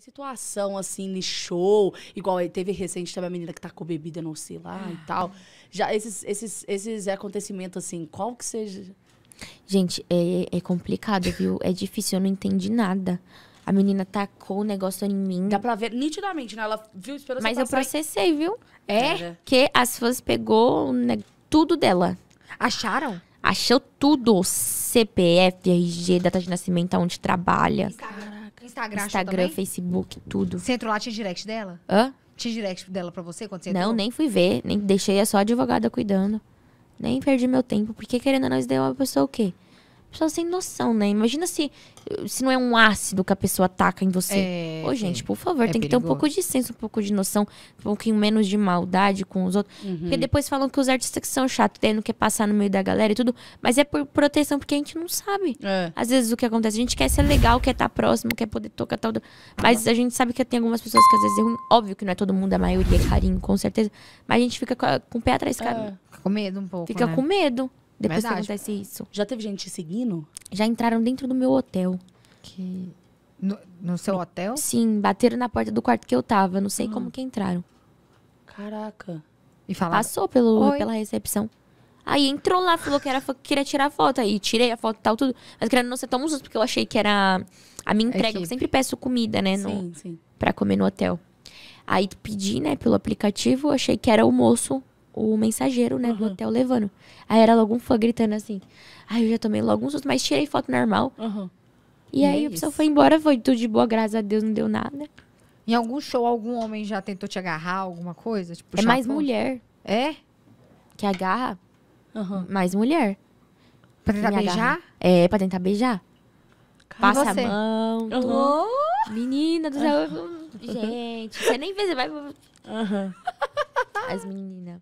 Em situação, assim, de show, igual teve recente também a menina que tacou tá bebida no sei lá ah. e tal. Já esses, esses, esses acontecimentos, assim, qual que seja. Gente, é, é, é complicado, viu? É difícil, eu não entendi nada. A menina tacou tá o negócio em mim. Dá pra ver nitidamente, né? Ela viu esperando Mas eu processei, viu? É? é? Cara. Que as fãs pegou né, tudo dela. Acharam? Achou tudo. CPF, RG, data de nascimento, onde trabalha. Instagram. Instagram, Instagram, Facebook, tudo. Você entrou lá, tinha direct dela? Hã? Tinha direct dela pra você quando você entrou? Não, nem fui ver. Nem deixei é só a advogada cuidando. Nem perdi meu tempo. Porque querendo nós não, é uma pessoa o quê? pessoas sem noção, né? Imagina se, se não é um ácido que a pessoa ataca em você. É, Ô, gente, por favor, é tem perigoso. que ter um pouco de senso, um pouco de noção, um pouquinho menos de maldade com os outros. Uhum. Porque depois falam que os artistas que são chatos, não quer passar no meio da galera e tudo, mas é por proteção, porque a gente não sabe. É. Às vezes o que acontece, a gente quer ser legal, quer estar tá próximo, quer poder tocar tal, Mas a gente sabe que tem algumas pessoas que às vezes é Óbvio que não é todo mundo, a maioria é carinho, com certeza. Mas a gente fica com, com o pé atrás, cara. É. Fica com medo um pouco. Fica né? com medo. Depois que acontece isso. Já teve gente seguindo? Já entraram dentro do meu hotel. Que... No, no seu no... hotel? Sim, bateram na porta do quarto que eu tava. Não sei ah. como que entraram. Caraca. E falaram? Passou pelo, pela recepção. Aí entrou lá, falou que era, queria tirar foto. Aí tirei a foto e tal, tudo. Mas querendo não ser tão justo, porque eu achei que era a minha entrega. Equipe. Eu sempre peço comida, né? Sim, sim. Pra comer no hotel. Aí pedi, né, pelo aplicativo, achei que era o moço o mensageiro, né, uhum. do hotel levando. Aí era logo um fã gritando assim: Ai, eu já tomei logo um susto, mas tirei foto normal. Uhum. E, e aí é o pessoal foi embora, foi tudo de boa, graças a Deus, não deu nada. Em algum show, algum homem já tentou te agarrar, alguma coisa? Tipo, é mais mulher. É? Que agarra. Uhum. Mais mulher. Pra tentar beijar? É, pra tentar beijar. Caramba, Passa você. a mão. Uhum. menina do céu. Uhum. Gente, você nem vê, você vai. As meninas.